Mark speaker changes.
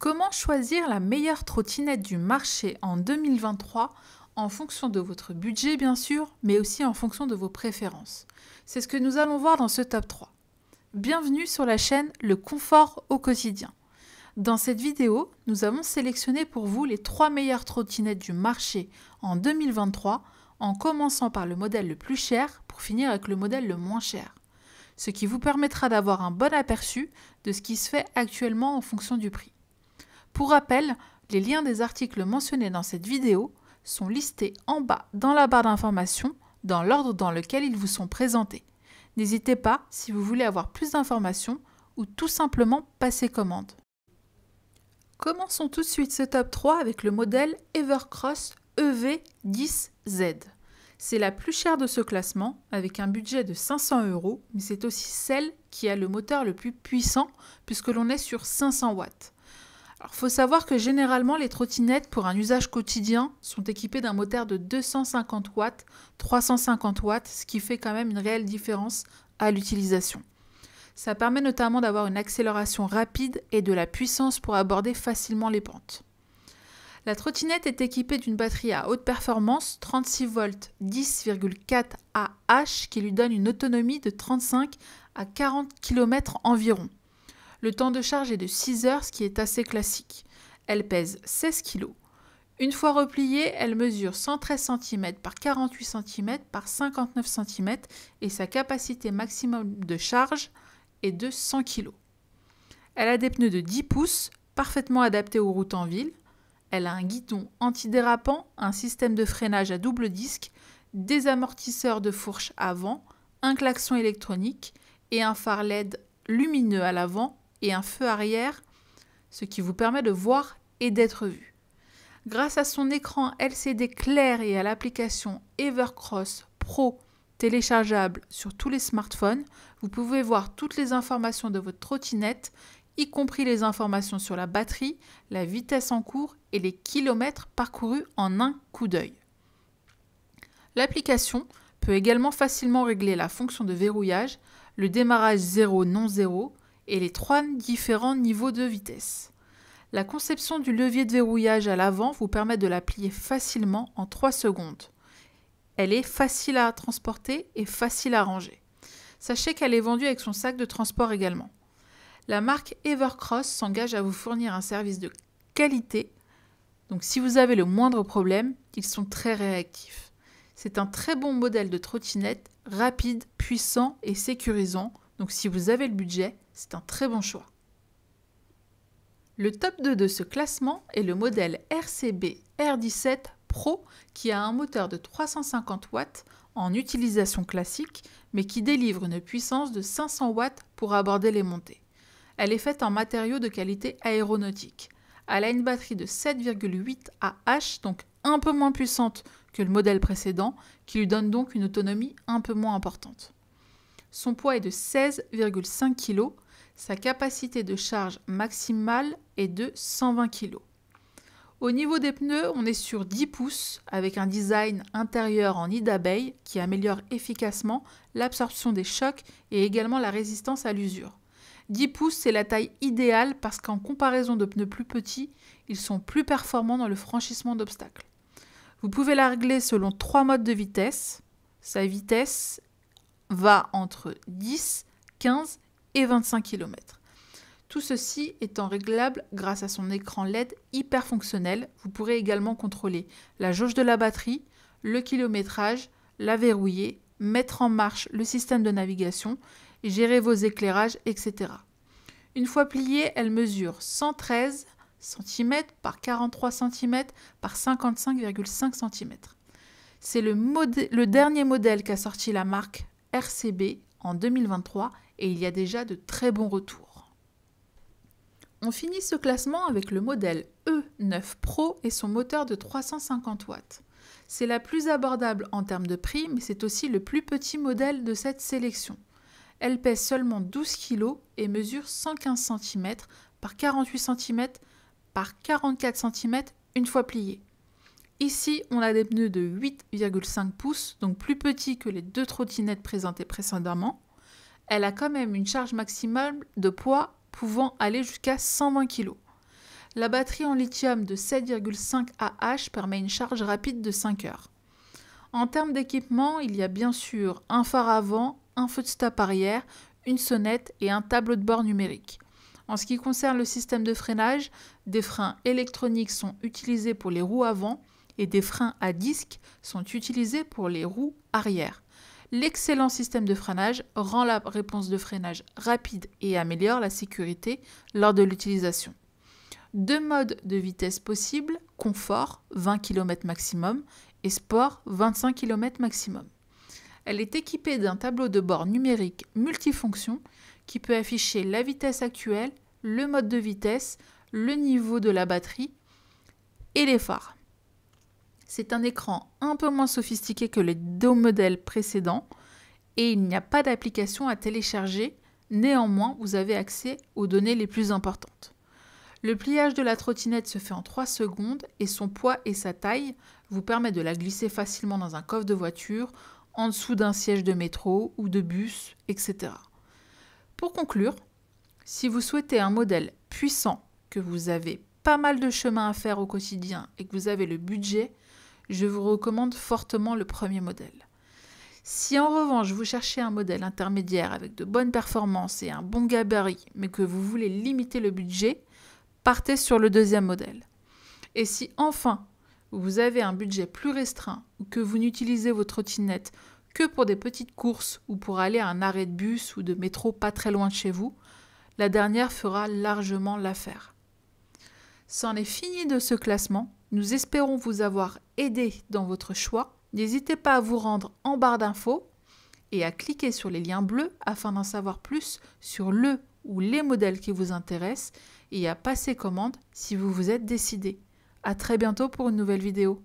Speaker 1: Comment choisir la meilleure trottinette du marché en 2023 en fonction de votre budget bien sûr, mais aussi en fonction de vos préférences C'est ce que nous allons voir dans ce top 3. Bienvenue sur la chaîne Le confort au quotidien. Dans cette vidéo, nous avons sélectionné pour vous les 3 meilleures trottinettes du marché en 2023 en commençant par le modèle le plus cher pour finir avec le modèle le moins cher ce qui vous permettra d'avoir un bon aperçu de ce qui se fait actuellement en fonction du prix. Pour rappel, les liens des articles mentionnés dans cette vidéo sont listés en bas dans la barre d'information dans l'ordre dans lequel ils vous sont présentés. N'hésitez pas si vous voulez avoir plus d'informations ou tout simplement passer commande. Commençons tout de suite ce top 3 avec le modèle Evercross EV10Z. C'est la plus chère de ce classement, avec un budget de 500 euros, mais c'est aussi celle qui a le moteur le plus puissant, puisque l'on est sur 500 watts. Il faut savoir que généralement, les trottinettes pour un usage quotidien sont équipées d'un moteur de 250 watts, 350 watts, ce qui fait quand même une réelle différence à l'utilisation. Ça permet notamment d'avoir une accélération rapide et de la puissance pour aborder facilement les pentes. La trottinette est équipée d'une batterie à haute performance 36 volts 10,4 Ah qui lui donne une autonomie de 35 à 40 km environ. Le temps de charge est de 6 heures, ce qui est assez classique. Elle pèse 16 kg. Une fois repliée, elle mesure 113 cm par 48 cm par 59 cm et sa capacité maximum de charge est de 100 kg. Elle a des pneus de 10 pouces, parfaitement adaptés aux routes en ville. Elle a un guidon antidérapant, un système de freinage à double disque, des amortisseurs de fourche avant, un klaxon électronique et un phare LED lumineux à l'avant et un feu arrière, ce qui vous permet de voir et d'être vu. Grâce à son écran LCD clair et à l'application Evercross Pro téléchargeable sur tous les smartphones, vous pouvez voir toutes les informations de votre trottinette, y compris les informations sur la batterie, la vitesse en cours et les kilomètres parcourus en un coup d'œil. L'application peut également facilement régler la fonction de verrouillage, le démarrage 0 non 0, et les trois différents niveaux de vitesse. La conception du levier de verrouillage à l'avant vous permet de la plier facilement en 3 secondes. Elle est facile à transporter et facile à ranger. Sachez qu'elle est vendue avec son sac de transport également. La marque Evercross s'engage à vous fournir un service de qualité, donc si vous avez le moindre problème, ils sont très réactifs. C'est un très bon modèle de trottinette, rapide, puissant et sécurisant donc si vous avez le budget, c'est un très bon choix. Le top 2 de ce classement est le modèle RCB R17 Pro qui a un moteur de 350 watts en utilisation classique mais qui délivre une puissance de 500 watts pour aborder les montées. Elle est faite en matériaux de qualité aéronautique. Elle a une batterie de 7,8 Ah donc un peu moins puissante que le modèle précédent qui lui donne donc une autonomie un peu moins importante. Son poids est de 16,5 kg. Sa capacité de charge maximale est de 120 kg. Au niveau des pneus, on est sur 10 pouces avec un design intérieur en nid d'abeille qui améliore efficacement l'absorption des chocs et également la résistance à l'usure. 10 pouces, c'est la taille idéale parce qu'en comparaison de pneus plus petits, ils sont plus performants dans le franchissement d'obstacles. Vous pouvez la régler selon trois modes de vitesse, sa vitesse va entre 10, 15 et 25 km. Tout ceci étant réglable grâce à son écran LED hyper fonctionnel, vous pourrez également contrôler la jauge de la batterie, le kilométrage, la verrouiller, mettre en marche le système de navigation, gérer vos éclairages, etc. Une fois pliée, elle mesure 113 cm par 43 cm par 55,5 cm. C'est le, le, dernier modèle qu'a sorti la marque RCB en 2023 et il y a déjà de très bons retours. On finit ce classement avec le modèle E9 Pro et son moteur de 350 watts. C'est la plus abordable en termes de prix, mais c'est aussi le plus petit modèle de cette sélection. Elle pèse seulement 12 kg et mesure 115 cm par 48 cm par 44 cm une fois pliée. Ici, on a des pneus de 8,5 pouces, donc plus petits que les deux trottinettes présentées précédemment. Elle a quand même une charge maximale de poids pouvant aller jusqu'à 120 kg. La batterie en lithium de 7,5 Ah permet une charge rapide de 5 heures. En termes d'équipement, il y a bien sûr un phare avant, un feu de stop arrière, une sonnette et un tableau de bord numérique. En ce qui concerne le système de freinage, des freins électroniques sont utilisés pour les roues avant et des freins à disque sont utilisés pour les roues arrière. L'excellent système de freinage rend la réponse de freinage rapide et améliore la sécurité lors de l'utilisation. Deux modes de vitesse possibles, confort 20 km maximum et sport 25 km maximum. Elle est équipée d'un tableau de bord numérique multifonction qui peut afficher la vitesse actuelle, le mode de vitesse, le niveau de la batterie et les phares. C'est un écran un peu moins sophistiqué que les deux modèles précédents et il n'y a pas d'application à télécharger. Néanmoins, vous avez accès aux données les plus importantes. Le pliage de la trottinette se fait en 3 secondes et son poids et sa taille vous permettent de la glisser facilement dans un coffre de voiture, en dessous d'un siège de métro ou de bus, etc. Pour conclure, si vous souhaitez un modèle puissant, que vous avez pas mal de chemin à faire au quotidien et que vous avez le budget, je vous recommande fortement le premier modèle. Si en revanche vous cherchez un modèle intermédiaire avec de bonnes performances et un bon gabarit, mais que vous voulez limiter le budget, partez sur le deuxième modèle. Et si enfin vous avez un budget plus restreint ou que vous n'utilisez votre trottinettes que pour des petites courses ou pour aller à un arrêt de bus ou de métro pas très loin de chez vous, la dernière fera largement l'affaire. C'en est fini de ce classement. Nous espérons vous avoir aidé dans votre choix. N'hésitez pas à vous rendre en barre d'infos et à cliquer sur les liens bleus afin d'en savoir plus sur le ou les modèles qui vous intéressent et à passer commande si vous vous êtes décidé. À très bientôt pour une nouvelle vidéo.